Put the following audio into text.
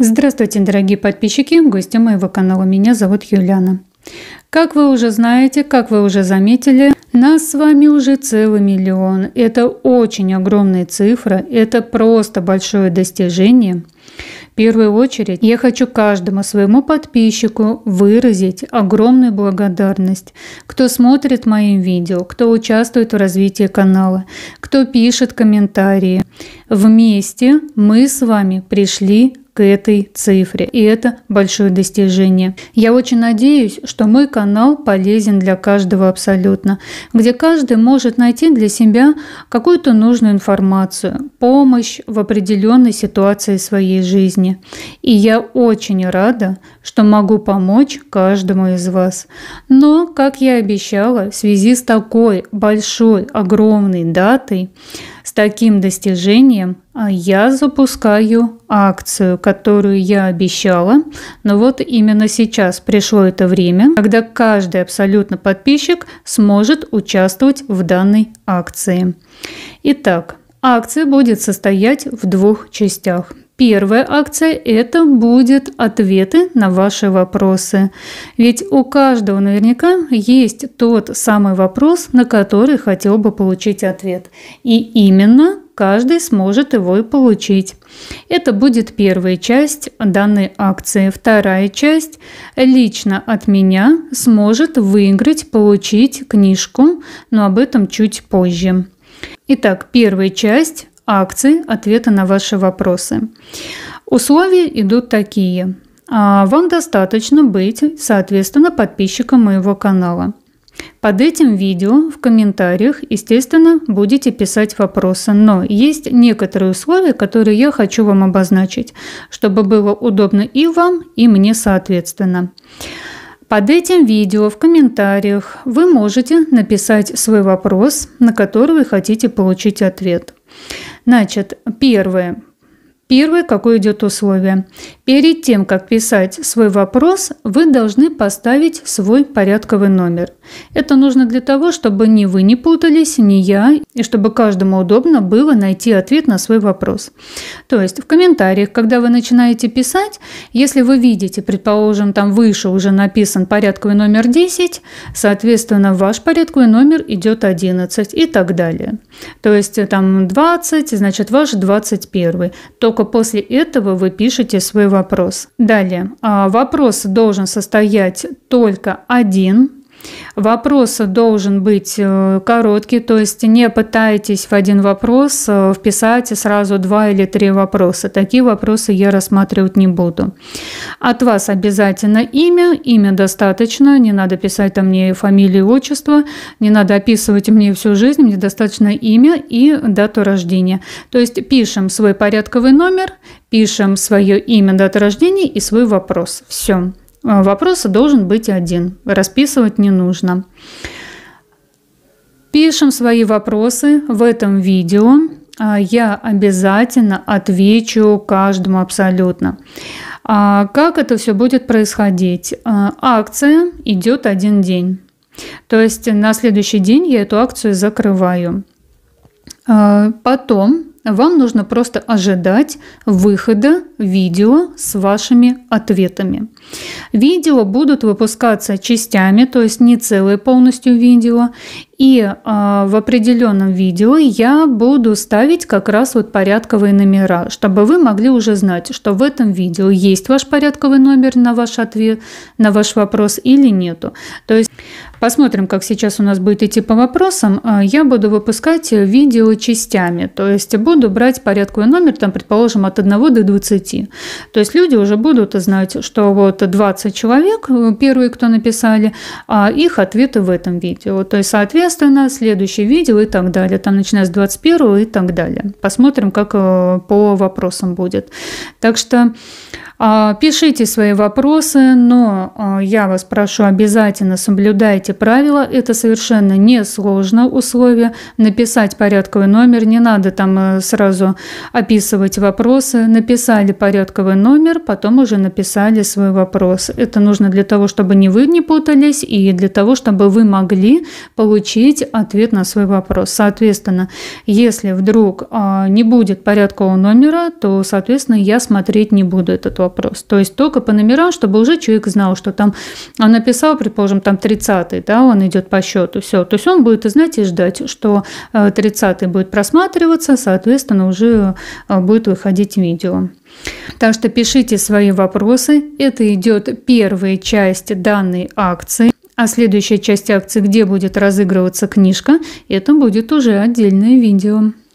Здравствуйте, дорогие подписчики, гости моего канала. Меня зовут Юлиана. Как вы уже знаете, как вы уже заметили, нас с вами уже целый миллион. Это очень огромная цифра, это просто большое достижение. В первую очередь я хочу каждому своему подписчику выразить огромную благодарность, кто смотрит мои видео, кто участвует в развитии канала, кто пишет комментарии. Вместе мы с вами пришли к этой цифре. И это большое достижение. Я очень надеюсь, что мой канал полезен для каждого абсолютно, где каждый может найти для себя какую-то нужную информацию, помощь в определенной ситуации своей жизни. И я очень рада, что могу помочь каждому из вас. Но, как я обещала, в связи с такой большой, огромной датой, с таким достижением а, я запускаю акцию, которую я обещала. Но вот именно сейчас пришло это время, когда каждый абсолютно подписчик сможет участвовать в данной акции. Итак, Акция будет состоять в двух частях. Первая акция – это будет ответы на ваши вопросы. Ведь у каждого наверняка есть тот самый вопрос, на который хотел бы получить ответ. И именно каждый сможет его и получить. Это будет первая часть данной акции. Вторая часть лично от меня сможет выиграть, получить книжку, но об этом чуть позже. Итак, первая часть акции ответа на ваши вопросы. Условия идут такие. А, вам достаточно быть, соответственно, подписчиком моего канала. Под этим видео в комментариях, естественно, будете писать вопросы, но есть некоторые условия, которые я хочу вам обозначить, чтобы было удобно и вам, и мне соответственно. Под этим видео в комментариях вы можете написать свой вопрос, на который вы хотите получить ответ. Значит, первое. Первое, какое идет условие. Перед тем, как писать свой вопрос, вы должны поставить свой порядковый номер. Это нужно для того, чтобы ни вы не путались, ни я, и чтобы каждому удобно было найти ответ на свой вопрос. То есть в комментариях, когда вы начинаете писать, если вы видите, предположим, там выше уже написан порядковый номер 10, соответственно, ваш порядковый номер идет 11 и так далее. То есть там 20, значит ваш 21. Только после этого вы пишете свой вопрос вопрос. Далее. А, вопрос должен состоять только один Вопрос должен быть э, короткий, то есть не пытайтесь в один вопрос э, вписать сразу два или три вопроса. Такие вопросы я рассматривать не буду. От вас обязательно имя, имя достаточно, не надо писать там мне фамилию, отчество, не надо описывать мне всю жизнь, мне достаточно имя и дату рождения. То есть пишем свой порядковый номер, пишем свое имя, дату рождения и свой вопрос. Все. А, Вопрос должен быть один. Расписывать не нужно. Пишем свои вопросы в этом видео. А, я обязательно отвечу каждому абсолютно. А как это все будет происходить? А, акция идет один день. То есть на следующий день я эту акцию закрываю. Потом вам нужно просто ожидать выхода видео с вашими ответами. Видео будут выпускаться частями, то есть не целое полностью видео. И э, в определенном видео я буду ставить как раз вот порядковые номера, чтобы вы могли уже знать, что в этом видео есть ваш порядковый номер на ваш ответ, на ваш вопрос или нету. То есть Посмотрим, как сейчас у нас будет идти по вопросам. А, я буду выпускать э, видео частями, то есть буду брать порядковый номер, там, предположим, от 1 до 20. То есть люди уже будут знать, что вот 20 человек, э, первые, кто написали, а их ответы в этом видео. То есть, соответственно, следующее видео и так далее. Там начиная с 21 и так далее. Посмотрим, как э, по вопросам будет. Так что... А, пишите свои вопросы, но а, я вас прошу, обязательно соблюдайте правила. Это совершенно несложно условие. Написать порядковый номер, не надо там э, сразу описывать вопросы. Написали порядковый номер, потом уже написали свой вопрос. Это нужно для того, чтобы не вы не путались, и для того, чтобы вы могли получить ответ на свой вопрос. Соответственно, если вдруг а, не будет порядкового номера, то, соответственно, я смотреть не буду этот вопрос вопрос. То есть только по номерам, чтобы уже человек знал, что там он а написал, предположим, там 30-й, да, он идет по счету, все. То есть он будет и знать, и ждать, что 30-й э, будет просматриваться, соответственно, уже э, будет выходить видео. Так что пишите свои вопросы. Это идет первая часть данной акции. А следующая часть акции, где будет разыгрываться книжка, это будет уже отдельное видео.